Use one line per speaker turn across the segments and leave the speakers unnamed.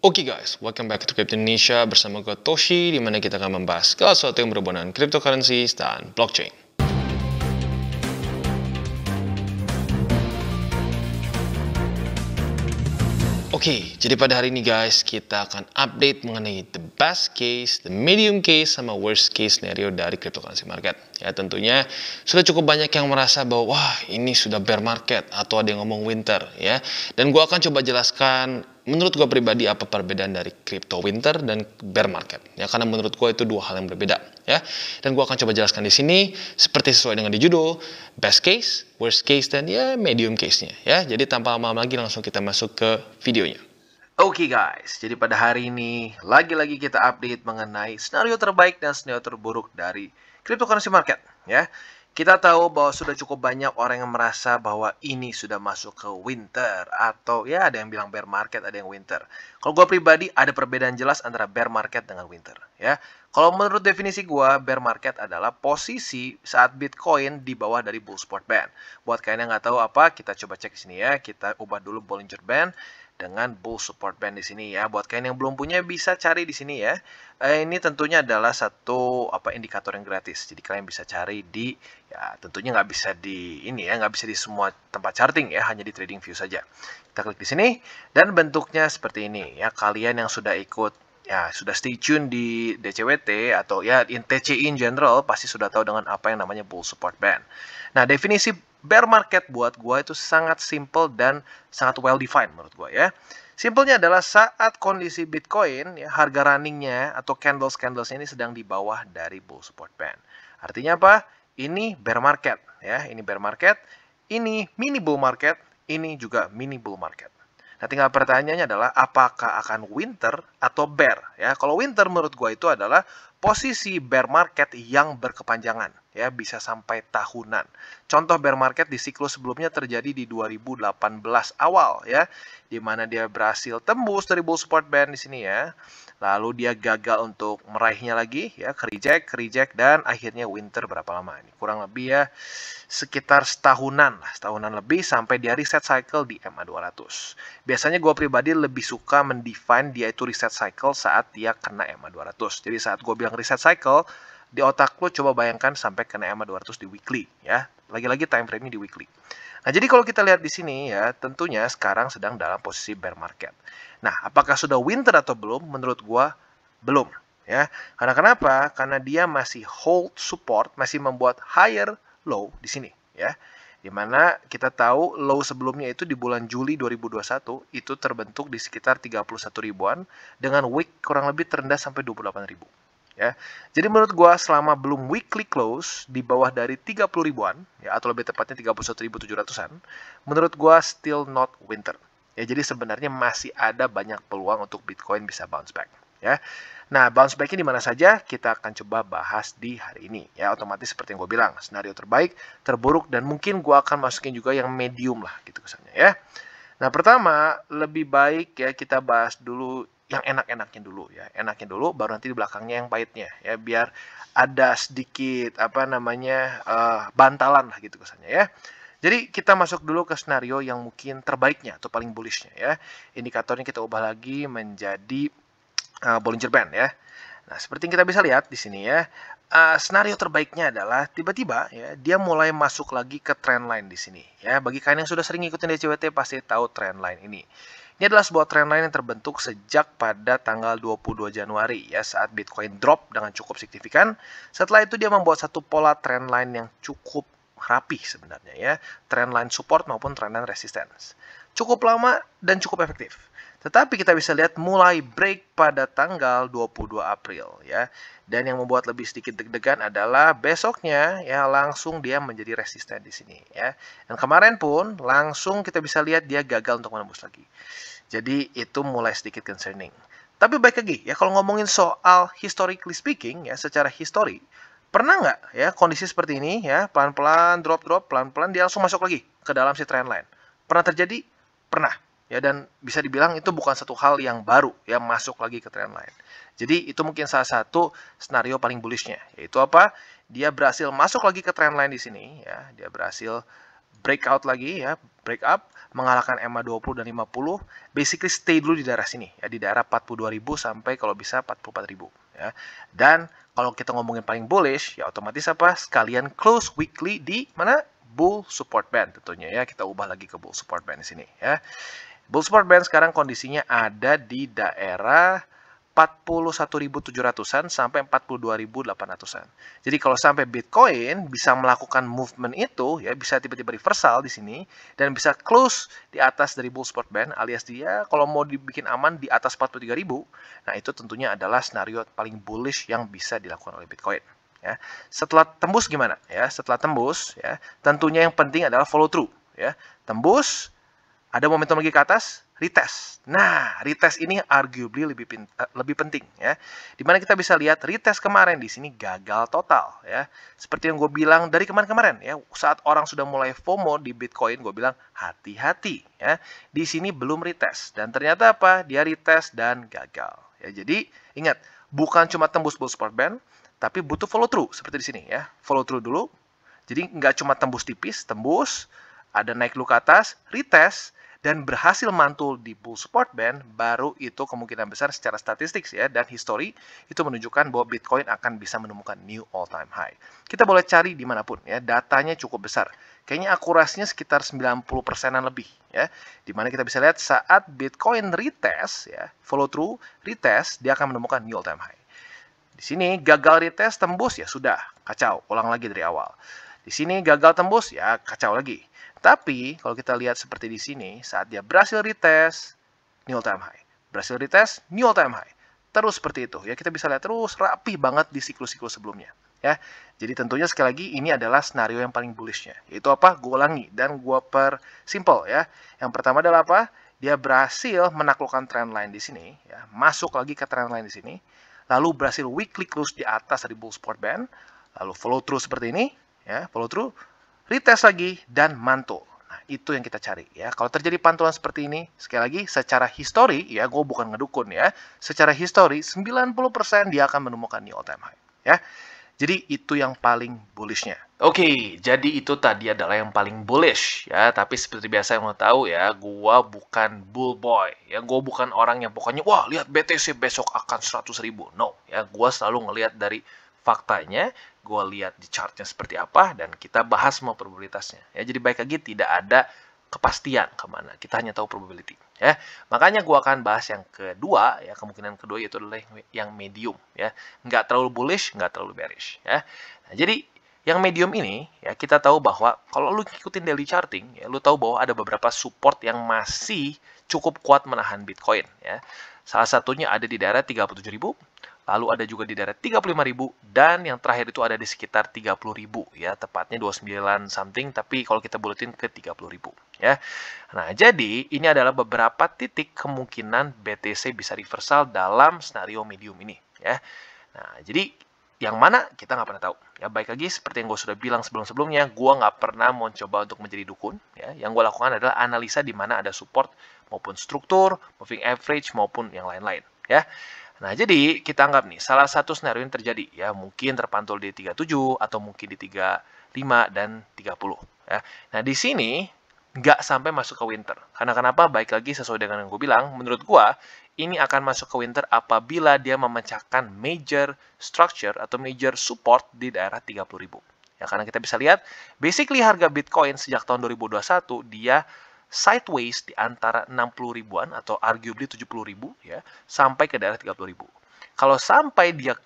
Oke okay guys, welcome back to Crypto Indonesia bersama gue Toshi di mana kita akan membahas segala sesuatu yang berhubungan dengan cryptocurrency dan blockchain. Oke, okay, jadi pada hari ini guys kita akan update mengenai the best case, the medium case, sama worst case scenario dari cryptocurrency market. Ya tentunya sudah cukup banyak yang merasa bahwa wah ini sudah bear market atau ada yang ngomong winter ya. Dan gue akan coba jelaskan menurut gue pribadi apa perbedaan dari crypto winter dan bear market ya karena menurut gue itu dua hal yang berbeda ya dan gue akan coba jelaskan di sini seperti sesuai dengan di judul best case worst case dan ya medium case nya ya jadi tanpa lama-lama lagi langsung kita masuk ke videonya Oke okay guys, jadi pada hari ini lagi-lagi kita update mengenai skenario terbaik dan skenario terburuk dari cryptocurrency market ya. Kita tahu bahwa sudah cukup banyak orang yang merasa bahwa ini sudah masuk ke winter atau ya ada yang bilang bear market, ada yang winter. Kalau gue pribadi ada perbedaan jelas antara bear market dengan winter ya. Kalau menurut definisi gue, bear market adalah posisi saat Bitcoin di bawah dari bull sport band. Buat kalian yang nggak tahu apa, kita coba cek di sini ya. Kita ubah dulu Bollinger Band dengan bull support band di sini ya. Buat kalian yang belum punya bisa cari di sini ya. Eh, ini tentunya adalah satu apa indikator yang gratis. Jadi kalian bisa cari di ya tentunya nggak bisa di ini ya, nggak bisa di semua tempat charting ya, hanya di trading view saja. Kita klik di sini dan bentuknya seperti ini ya. Kalian yang sudah ikut ya sudah stay tune di DCWT atau ya in TCI in general pasti sudah tahu dengan apa yang namanya bull support band. Nah, definisi bear market buat gue itu sangat simple dan sangat well defined menurut gue ya. Simpelnya adalah saat kondisi Bitcoin ya harga runningnya atau candles candles ini sedang di bawah dari bull support band. Artinya apa? Ini bear market ya, ini bear market, ini mini bull market, ini juga mini bull market. Nah, tinggal pertanyaannya adalah apakah akan winter atau bear ya. Kalau winter menurut gue itu adalah posisi bear market yang berkepanjangan ya bisa sampai tahunan. Contoh bear market di siklus sebelumnya terjadi di 2018 awal ya, di mana dia berhasil tembus dari bull support band di sini ya. Lalu dia gagal untuk meraihnya lagi ya, ke reject, reject dan akhirnya winter berapa lama ini? Kurang lebih ya sekitar setahunan lah, setahunan lebih sampai dia reset cycle di MA 200. Biasanya gue pribadi lebih suka mendefine dia itu reset cycle saat dia kena MA 200. Jadi saat gue bilang reset cycle, di otak lo coba bayangkan sampai kena EMA 200 di weekly ya. Lagi-lagi time frame ini di weekly. Nah, jadi kalau kita lihat di sini ya, tentunya sekarang sedang dalam posisi bear market. Nah, apakah sudah winter atau belum? Menurut gua belum ya. Karena kenapa? Karena dia masih hold support, masih membuat higher low di sini ya dimana kita tahu low sebelumnya itu di bulan Juli 2021 itu terbentuk di sekitar 31 ribuan dengan week kurang lebih terendah sampai 28 ribu ya. Jadi menurut gua selama belum weekly close di bawah dari 30 ribuan ya atau lebih tepatnya 31.700-an, menurut gua still not winter. Ya jadi sebenarnya masih ada banyak peluang untuk Bitcoin bisa bounce back ya. Nah, bounce back-nya di mana saja kita akan coba bahas di hari ini ya. Otomatis seperti yang gue bilang, senario terbaik, terburuk dan mungkin gua akan masukin juga yang medium lah gitu kesannya ya. Nah, pertama lebih baik ya kita bahas dulu yang enak-enaknya dulu ya enaknya dulu baru nanti di belakangnya yang pahitnya ya biar ada sedikit apa namanya uh, bantalan lah gitu kesannya ya jadi kita masuk dulu ke skenario yang mungkin terbaiknya atau paling bullishnya ya indikatornya kita ubah lagi menjadi uh, Bollinger Band ya nah seperti yang kita bisa lihat di sini ya uh, eh, senario terbaiknya adalah tiba-tiba ya dia mulai masuk lagi ke trendline di sini ya bagi kalian yang sudah sering ngikutin DCWT pasti tahu trendline ini ini adalah sebuah trendline yang terbentuk sejak pada tanggal 22 Januari ya saat Bitcoin drop dengan cukup signifikan. Setelah itu dia membuat satu pola trendline yang cukup rapi sebenarnya ya, trendline support maupun trendline resistance. Cukup lama dan cukup efektif. Tetapi kita bisa lihat mulai break pada tanggal 22 April ya. Dan yang membuat lebih sedikit deg-degan adalah besoknya ya langsung dia menjadi resisten di sini ya. Dan kemarin pun langsung kita bisa lihat dia gagal untuk menembus lagi. Jadi itu mulai sedikit concerning. Tapi baik lagi ya kalau ngomongin soal historically speaking ya secara histori pernah nggak ya kondisi seperti ini ya pelan-pelan drop drop pelan-pelan dia langsung masuk lagi ke dalam si trend line pernah terjadi pernah ya dan bisa dibilang itu bukan satu hal yang baru ya masuk lagi ke trend line. Jadi itu mungkin salah satu skenario paling bullishnya yaitu apa? Dia berhasil masuk lagi ke trend line di sini ya, dia berhasil breakout lagi ya, break up mengalahkan EMA 20 dan 50, basically stay dulu di daerah sini ya di daerah 42.000 sampai kalau bisa 44.000 ya. Dan kalau kita ngomongin paling bullish ya otomatis apa? Sekalian close weekly di mana? bull support band tentunya ya kita ubah lagi ke bull support band di sini ya Sport Band sekarang kondisinya ada di daerah 41.700-an sampai 42.800-an. Jadi kalau sampai Bitcoin bisa melakukan movement itu, ya bisa tiba-tiba reversal di sini dan bisa close di atas dari bull Sport band alias dia kalau mau dibikin aman di atas 43.000. Nah, itu tentunya adalah skenario paling bullish yang bisa dilakukan oleh Bitcoin. Ya. Setelah tembus gimana? Ya, setelah tembus ya, tentunya yang penting adalah follow through ya. Tembus ada momentum lagi ke atas, retest. Nah, retest ini arguably lebih pin, uh, lebih penting ya. Dimana kita bisa lihat retest kemarin di sini gagal total ya. Seperti yang gue bilang dari kemarin-kemarin ya, saat orang sudah mulai FOMO di Bitcoin, gue bilang hati-hati ya. Di sini belum retest dan ternyata apa? Dia retest dan gagal. Ya, jadi ingat, bukan cuma tembus bull support band, tapi butuh follow through seperti di sini ya. Follow through dulu. Jadi nggak cuma tembus tipis, tembus, ada naik lu ke atas, retest, dan berhasil mantul di bull support band, baru itu kemungkinan besar secara statistik ya dan histori itu menunjukkan bahwa Bitcoin akan bisa menemukan new all time high. Kita boleh cari dimanapun ya, datanya cukup besar. Kayaknya akurasinya sekitar 90 persenan lebih ya. Dimana kita bisa lihat saat Bitcoin retest ya, follow through retest, dia akan menemukan new all time high. Di sini gagal retest tembus ya sudah kacau, ulang lagi dari awal. Di sini gagal tembus ya kacau lagi. Tapi kalau kita lihat seperti di sini, saat dia berhasil retest, new all time high. Berhasil retest, new all time high. Terus seperti itu. Ya, kita bisa lihat terus rapi banget di siklus-siklus sebelumnya. Ya, jadi tentunya sekali lagi ini adalah skenario yang paling bullishnya. Yaitu apa? Gue ulangi dan gue per simple ya. Yang pertama adalah apa? Dia berhasil menaklukkan trend line di sini, ya, masuk lagi ke trend line di sini, lalu berhasil weekly close di atas dari bull support band, lalu follow through seperti ini, ya, follow through, retest lagi, dan mantul. Nah, itu yang kita cari ya. Kalau terjadi pantulan seperti ini, sekali lagi secara histori ya, gue bukan ngedukun ya. Secara histori 90% dia akan menemukan new all time high ya. Jadi itu yang paling bullishnya. Oke, okay, jadi itu tadi adalah yang paling bullish ya. Tapi seperti biasa yang mau tahu ya, gua bukan bull boy. Ya, Gue bukan orang yang pokoknya wah lihat BTC besok akan 100 ribu. No, ya gua selalu ngelihat dari faktanya gue lihat di chartnya seperti apa dan kita bahas semua probabilitasnya ya jadi baik lagi tidak ada kepastian kemana kita hanya tahu probability ya makanya gue akan bahas yang kedua ya kemungkinan kedua yaitu adalah yang medium ya nggak terlalu bullish nggak terlalu bearish ya nah, jadi yang medium ini ya kita tahu bahwa kalau lu ngikutin daily charting ya lu tahu bahwa ada beberapa support yang masih cukup kuat menahan Bitcoin ya. Salah satunya ada di daerah 37.000, lalu ada juga di daerah 35.000 dan yang terakhir itu ada di sekitar 30.000 ya, tepatnya 29 something tapi kalau kita buletin ke 30.000 ya. Nah, jadi ini adalah beberapa titik kemungkinan BTC bisa reversal dalam skenario medium ini ya. Nah, jadi yang mana kita nggak pernah tahu. Ya, baik lagi seperti yang gue sudah bilang sebelum-sebelumnya, gue nggak pernah mau coba untuk menjadi dukun. Ya, yang gue lakukan adalah analisa di mana ada support maupun struktur, moving average maupun yang lain-lain. Ya, Nah, jadi kita anggap nih, salah satu skenario yang terjadi. Ya, mungkin terpantul di 37 atau mungkin di 35 dan 30. Ya. Nah, di sini nggak sampai masuk ke winter. Karena kenapa? Baik lagi sesuai dengan yang gue bilang, menurut gue, ini akan masuk ke winter apabila dia memecahkan major structure atau major support di daerah 30.000. Ya, karena kita bisa lihat, basically harga Bitcoin sejak tahun 2021, dia sideways di antara 60 ribuan atau arguably 70 ribu ya sampai ke daerah 30 ribu. Kalau sampai dia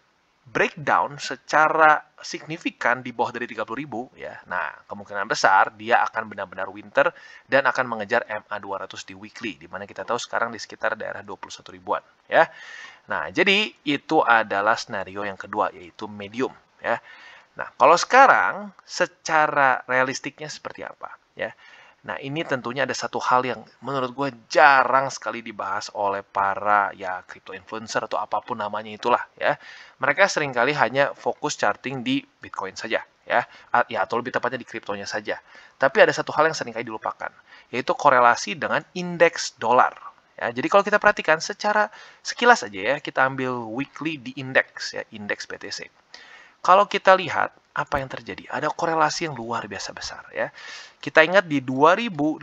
breakdown secara signifikan di bawah dari 30 ribu ya. Nah, kemungkinan besar dia akan benar-benar winter dan akan mengejar MA 200 di weekly di mana kita tahu sekarang di sekitar daerah 21 ribuan ya. Nah, jadi itu adalah skenario yang kedua yaitu medium ya. Nah, kalau sekarang secara realistiknya seperti apa ya? Nah, ini tentunya ada satu hal yang menurut gue jarang sekali dibahas oleh para ya crypto influencer atau apapun namanya itulah ya. Mereka seringkali hanya fokus charting di Bitcoin saja ya, ya atau lebih tepatnya di kriptonya saja. Tapi ada satu hal yang seringkali dilupakan, yaitu korelasi dengan indeks dolar. Ya, jadi kalau kita perhatikan secara sekilas aja ya, kita ambil weekly di indeks ya, indeks BTC. Kalau kita lihat apa yang terjadi? Ada korelasi yang luar biasa besar ya. Kita ingat di 2018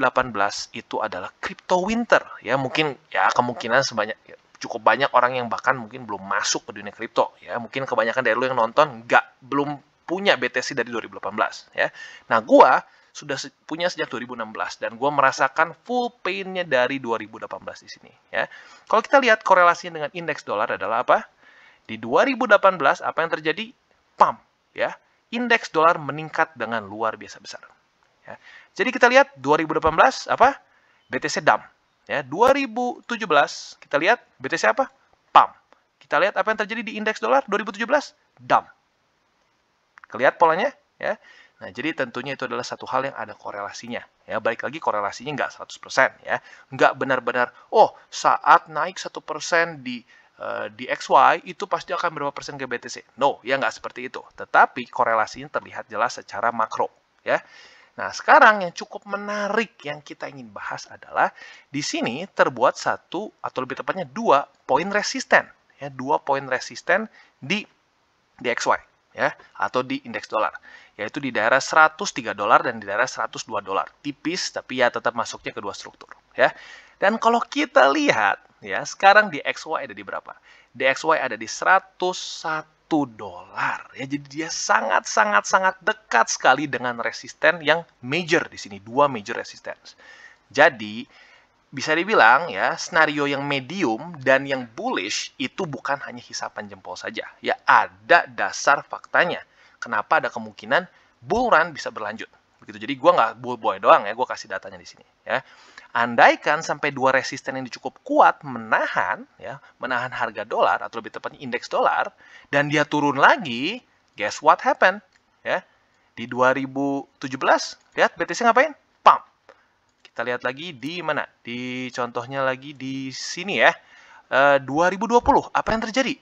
itu adalah crypto winter ya, mungkin ya kemungkinan sebanyak ya, cukup banyak orang yang bahkan mungkin belum masuk ke dunia crypto ya. Mungkin kebanyakan dari lu yang nonton nggak belum punya BTC dari 2018 ya. Nah, gua sudah punya sejak 2016 dan gua merasakan full painnya dari 2018 di sini ya. Kalau kita lihat korelasinya dengan indeks dolar adalah apa? Di 2018 apa yang terjadi? Pump ya indeks dolar meningkat dengan luar biasa besar. Ya. Jadi kita lihat 2018 apa? BTC DAM. Ya, 2017 kita lihat BTC apa? PAM. Kita lihat apa yang terjadi di indeks dolar 2017 DAM. Kelihat polanya ya. Nah, jadi tentunya itu adalah satu hal yang ada korelasinya. Ya, baik lagi korelasinya nggak 100%. Ya. Nggak benar-benar, oh saat naik 1% di Eh, di XY itu pasti akan berapa persen ke BTC. No, ya nggak seperti itu. Tetapi korelasinya terlihat jelas secara makro. ya. Nah, sekarang yang cukup menarik yang kita ingin bahas adalah di sini terbuat satu atau lebih tepatnya dua poin resisten, ya, dua poin resisten di di XY ya atau di indeks dolar yaitu di daerah 103 dolar dan di daerah 102 dolar tipis tapi ya tetap masuknya kedua struktur ya dan kalau kita lihat Ya, sekarang di XY ada di berapa? Di XY ada di 101 dolar. Ya, jadi dia sangat sangat sangat dekat sekali dengan resisten yang major di sini, dua major resistance. Jadi bisa dibilang ya skenario yang medium dan yang bullish itu bukan hanya hisapan jempol saja ya ada dasar faktanya kenapa ada kemungkinan bull run bisa berlanjut begitu jadi gua nggak bull boy doang ya Gua kasih datanya di sini ya Andaikan sampai dua resisten yang cukup kuat menahan ya, menahan harga dolar atau lebih tepatnya indeks dolar dan dia turun lagi, guess what happen? Ya. Di 2017, lihat BTC ngapain? Pump. Kita lihat lagi di mana? Di contohnya lagi di sini ya. E, eh, 2020, apa yang terjadi?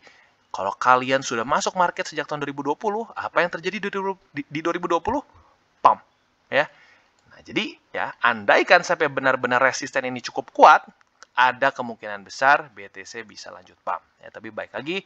Kalau kalian sudah masuk market sejak tahun 2020, apa yang terjadi di, di, di 2020? Pump. Ya. Nah, jadi Ya, andaikan sampai benar-benar resisten ini cukup kuat, ada kemungkinan besar BTC bisa lanjut pump. Ya, tapi baik lagi,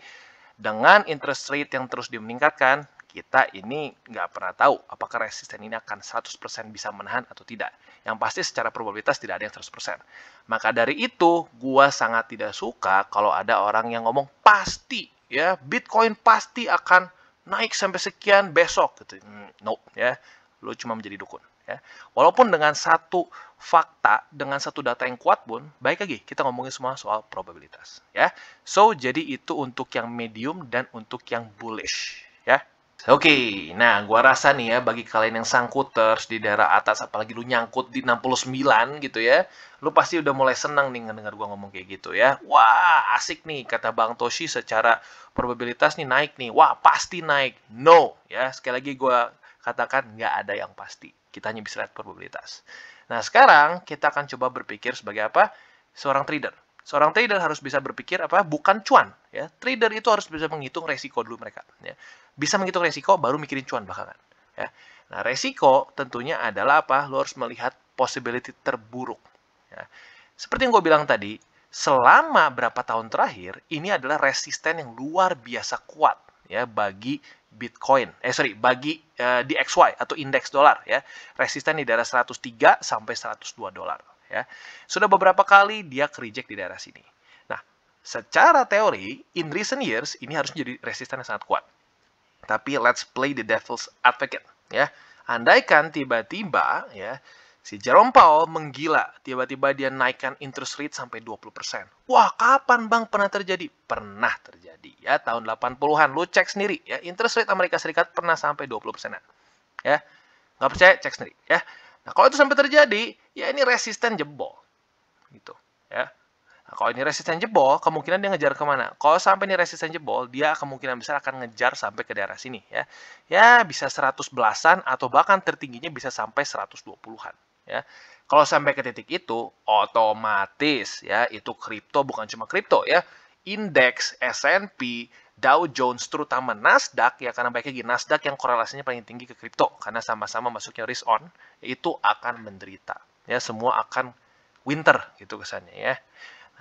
dengan interest rate yang terus meningkatkan kita ini nggak pernah tahu apakah resisten ini akan 100% bisa menahan atau tidak. Yang pasti secara probabilitas tidak ada yang 100%. Maka dari itu, gua sangat tidak suka kalau ada orang yang ngomong pasti ya Bitcoin pasti akan naik sampai sekian besok gitu. Hmm, no, ya. lo cuma menjadi dukun. Ya. Walaupun dengan satu fakta, dengan satu data yang kuat pun, baik lagi kita ngomongin semua soal probabilitas. Ya. So, jadi itu untuk yang medium dan untuk yang bullish. Ya. Oke, okay. nah gua rasa nih ya bagi kalian yang sangkuters di daerah atas apalagi lu nyangkut di 69 gitu ya, lu pasti udah mulai senang nih ngedengar gua ngomong kayak gitu ya. Wah, asik nih kata Bang Toshi secara probabilitas nih naik nih. Wah, pasti naik. No, ya. Sekali lagi gua Katakan nggak ada yang pasti. Kita hanya bisa lihat probabilitas. Nah, sekarang kita akan coba berpikir sebagai apa? Seorang trader. Seorang trader harus bisa berpikir apa? Bukan cuan. ya Trader itu harus bisa menghitung resiko dulu mereka. Ya. Bisa menghitung resiko, baru mikirin cuan belakangan. Ya. Nah, resiko tentunya adalah apa? Lo harus melihat possibility terburuk. Ya. Seperti yang gue bilang tadi, selama berapa tahun terakhir, ini adalah resisten yang luar biasa kuat ya bagi Bitcoin. Eh sorry, bagi di eh, DXY atau indeks dolar ya. Resisten di daerah 103 sampai 102 dolar ya. Sudah beberapa kali dia reject di daerah sini. Nah, secara teori in recent years ini harus jadi resisten yang sangat kuat. Tapi let's play the devil's advocate ya. Andaikan tiba-tiba ya Si Jerome Powell menggila, tiba-tiba dia naikkan interest rate sampai 20%. Wah, kapan Bang pernah terjadi? Pernah terjadi ya tahun 80-an. Lu cek sendiri ya, interest rate Amerika Serikat pernah sampai 20%. Ya. Nggak percaya cek sendiri ya. Nah, kalau itu sampai terjadi, ya ini resisten jebol. Gitu, ya. Nah, kalau ini resisten jebol, kemungkinan dia ngejar kemana? Kalau sampai ini resisten jebol, dia kemungkinan besar akan ngejar sampai ke daerah sini, ya. Ya, bisa 100 belasan atau bahkan tertingginya bisa sampai 120-an ya. Kalau sampai ke titik itu, otomatis ya itu kripto bukan cuma kripto ya, indeks S&P, Dow Jones terutama Nasdaq ya karena baiknya gini Nasdaq yang korelasinya paling tinggi ke kripto karena sama-sama masuknya risk on itu akan menderita ya semua akan winter gitu kesannya ya.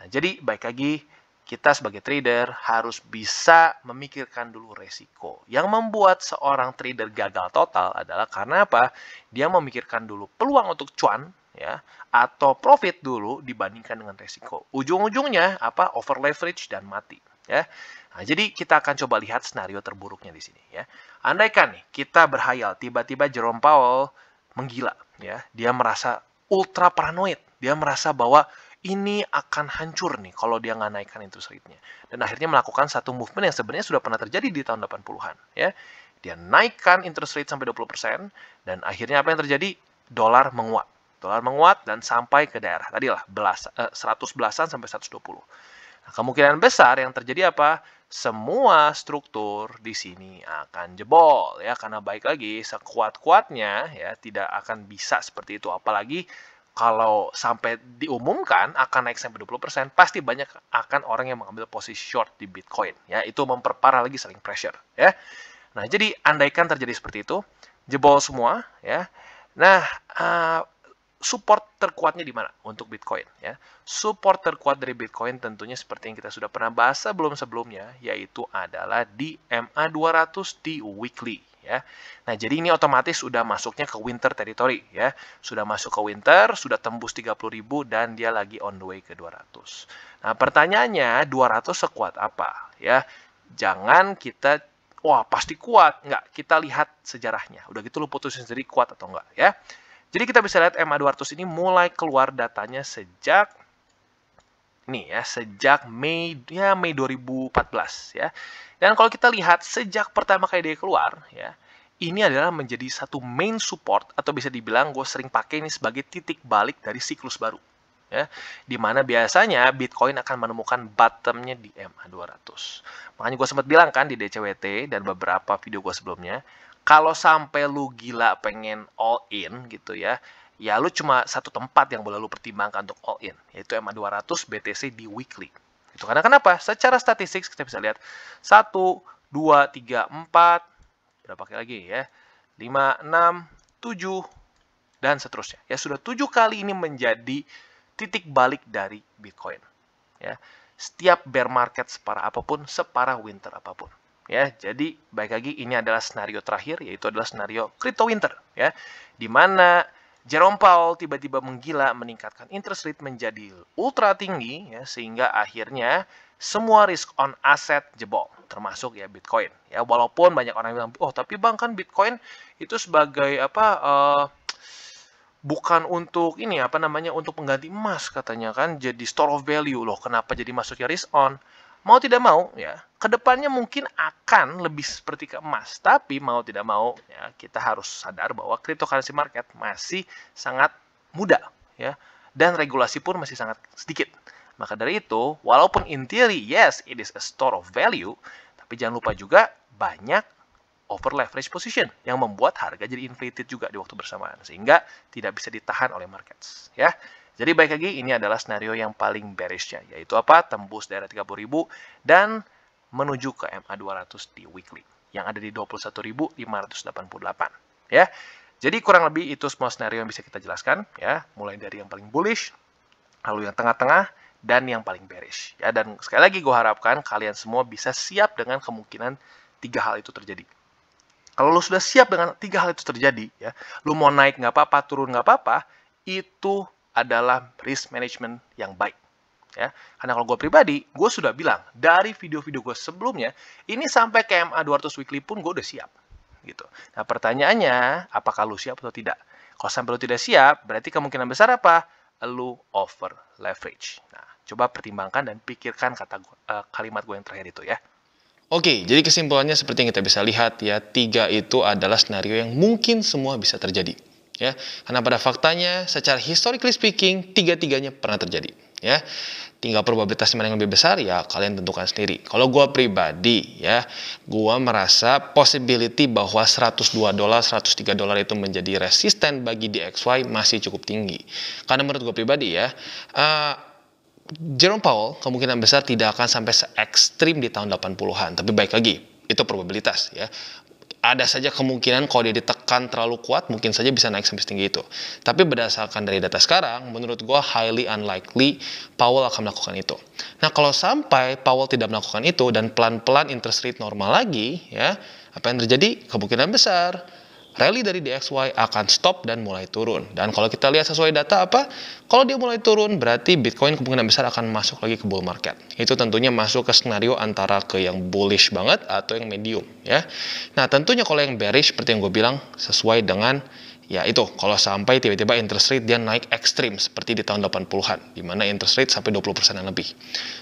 Nah, jadi baik lagi kita sebagai trader harus bisa memikirkan dulu resiko. Yang membuat seorang trader gagal total adalah karena apa? Dia memikirkan dulu peluang untuk cuan ya atau profit dulu dibandingkan dengan resiko. Ujung-ujungnya apa? Over leverage dan mati ya. Nah, jadi kita akan coba lihat skenario terburuknya di sini ya. Andaikan nih kita berhayal tiba-tiba Jerome Powell menggila ya. Dia merasa ultra paranoid. Dia merasa bahwa ini akan hancur nih kalau dia nggak naikkan interest rate-nya. Dan akhirnya melakukan satu movement yang sebenarnya sudah pernah terjadi di tahun 80-an. ya Dia naikkan interest rate sampai 20%, dan akhirnya apa yang terjadi? Dolar menguat. Dolar menguat dan sampai ke daerah tadi lah, belas, eh, 100 belasan sampai 120. Nah, kemungkinan besar yang terjadi apa? Semua struktur di sini akan jebol ya karena baik lagi sekuat-kuatnya ya tidak akan bisa seperti itu apalagi kalau sampai diumumkan akan naik sampai 20%, pasti banyak akan orang yang mengambil posisi short di Bitcoin. Ya, itu memperparah lagi saling pressure. Ya, nah jadi andaikan terjadi seperti itu, jebol semua. Ya, nah uh, support terkuatnya di mana untuk Bitcoin? Ya, support terkuat dari Bitcoin tentunya seperti yang kita sudah pernah bahas sebelum sebelumnya, yaitu adalah di MA 200 di weekly ya. Nah, jadi ini otomatis sudah masuknya ke winter territory ya. Sudah masuk ke winter, sudah tembus 30.000 dan dia lagi on the way ke 200. Nah, pertanyaannya 200 sekuat apa ya? Jangan kita wah pasti kuat, enggak. Kita lihat sejarahnya. Udah gitu lu putusin sendiri kuat atau enggak ya. Jadi kita bisa lihat MA 200 ini mulai keluar datanya sejak nih ya, sejak Mei ya Mei 2014 ya. Dan kalau kita lihat sejak pertama kali dia keluar, ya, ini adalah menjadi satu main support atau bisa dibilang gue sering pakai ini sebagai titik balik dari siklus baru. Ya, dimana biasanya Bitcoin akan menemukan bottomnya di MA200. Makanya gue sempat bilang kan di DCWT dan beberapa video gue sebelumnya, kalau sampai lu gila pengen all in gitu ya, ya lu cuma satu tempat yang boleh lu pertimbangkan untuk all in, yaitu MA200 BTC di weekly. Itu karena kenapa? Secara statistik kita bisa lihat 1 2 3 4 berapa kali lagi ya? 5 6 7 dan seterusnya. Ya sudah 7 kali ini menjadi titik balik dari Bitcoin. Ya. Setiap bear market separah apapun, separah winter apapun ya. Jadi baik lagi ini adalah skenario terakhir yaitu adalah skenario crypto winter ya. Di mana Jerome Powell tiba-tiba menggila meningkatkan interest rate menjadi ultra tinggi ya sehingga akhirnya semua risk on asset jebol termasuk ya Bitcoin ya walaupun banyak orang bilang oh tapi bang kan Bitcoin itu sebagai apa uh, bukan untuk ini apa namanya untuk pengganti emas katanya kan jadi store of value loh kenapa jadi masuknya risk on mau tidak mau ya kedepannya mungkin akan lebih seperti ke emas tapi mau tidak mau ya kita harus sadar bahwa cryptocurrency market masih sangat muda ya dan regulasi pun masih sangat sedikit maka dari itu walaupun in theory yes it is a store of value tapi jangan lupa juga banyak over leverage position yang membuat harga jadi inflated juga di waktu bersamaan sehingga tidak bisa ditahan oleh markets ya jadi baik lagi, ini adalah skenario yang paling bearishnya, yaitu apa? Tembus daerah 30.000 dan menuju ke MA 200 di weekly yang ada di 21.588 ya. Jadi kurang lebih itu semua skenario yang bisa kita jelaskan ya, mulai dari yang paling bullish, lalu yang tengah-tengah dan yang paling bearish ya. Dan sekali lagi gue harapkan kalian semua bisa siap dengan kemungkinan tiga hal itu terjadi. Kalau lo sudah siap dengan tiga hal itu terjadi ya, lo mau naik nggak apa-apa, turun nggak apa-apa, itu adalah risk management yang baik. Ya, karena kalau gue pribadi, gue sudah bilang dari video-video gue sebelumnya, ini sampai ke MA 200 weekly pun gue udah siap. Gitu. Nah pertanyaannya, apakah lu siap atau tidak? Kalau sampai lu tidak siap, berarti kemungkinan besar apa? Lu over leverage. Nah, coba pertimbangkan dan pikirkan kata gua, eh, kalimat gue yang terakhir itu ya. Oke, jadi kesimpulannya seperti yang kita bisa lihat ya, tiga itu adalah skenario yang mungkin semua bisa terjadi ya. Karena pada faktanya secara historically speaking tiga-tiganya pernah terjadi ya. Tinggal probabilitas mana yang lebih besar ya kalian tentukan sendiri. Kalau gua pribadi ya, gua merasa possibility bahwa 102 dolar, 103 dolar itu menjadi resisten bagi DXY masih cukup tinggi. Karena menurut gua pribadi ya, uh, Jerome Powell kemungkinan besar tidak akan sampai se ekstrim di tahun 80-an. Tapi baik lagi, itu probabilitas ya ada saja kemungkinan kalau dia ditekan terlalu kuat mungkin saja bisa naik sampai setinggi itu. Tapi berdasarkan dari data sekarang, menurut gue highly unlikely Powell akan melakukan itu. Nah kalau sampai Powell tidak melakukan itu dan pelan-pelan interest rate normal lagi, ya apa yang terjadi? Kemungkinan besar rally dari DXY akan stop dan mulai turun. Dan kalau kita lihat sesuai data apa, kalau dia mulai turun berarti Bitcoin kemungkinan besar akan masuk lagi ke bull market. Itu tentunya masuk ke skenario antara ke yang bullish banget atau yang medium ya. Nah tentunya kalau yang bearish seperti yang gue bilang sesuai dengan ya itu kalau sampai tiba-tiba interest rate dia naik ekstrim seperti di tahun 80-an di mana interest rate sampai 20 dan lebih.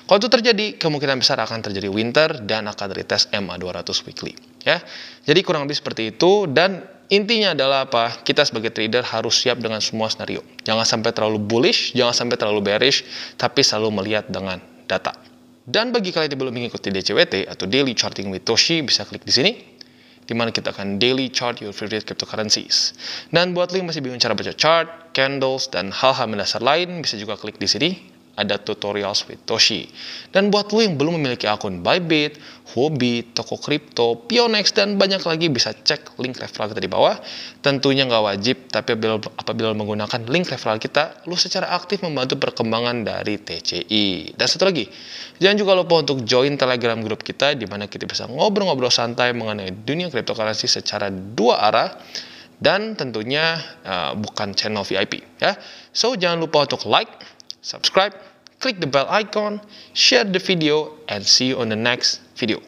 Kalau itu terjadi kemungkinan besar akan terjadi winter dan akan retest MA 200 weekly ya. Jadi kurang lebih seperti itu dan intinya adalah apa? Kita sebagai trader harus siap dengan semua senario. Jangan sampai terlalu bullish, jangan sampai terlalu bearish, tapi selalu melihat dengan data. Dan bagi kalian yang belum mengikuti DCWT atau Daily Charting with Toshi, bisa klik di sini di mana kita akan daily chart your favorite cryptocurrencies. Dan buat link masih bingung cara baca chart, candles, dan hal-hal mendasar lain, bisa juga klik di sini ada tutorial Toshi. Dan buat lo yang belum memiliki akun Bybit, Hobi, toko kripto, Pionex, dan banyak lagi bisa cek link referral kita di bawah. Tentunya nggak wajib, tapi apabila, apabila menggunakan link referral kita, lo secara aktif membantu perkembangan dari TCI. Dan satu lagi, jangan juga lupa untuk join Telegram grup kita, di mana kita bisa ngobrol-ngobrol santai mengenai dunia cryptocurrency secara dua arah dan tentunya uh, bukan channel VIP ya. So jangan lupa untuk like, subscribe click the bell icon, share the video, and see you on the next video.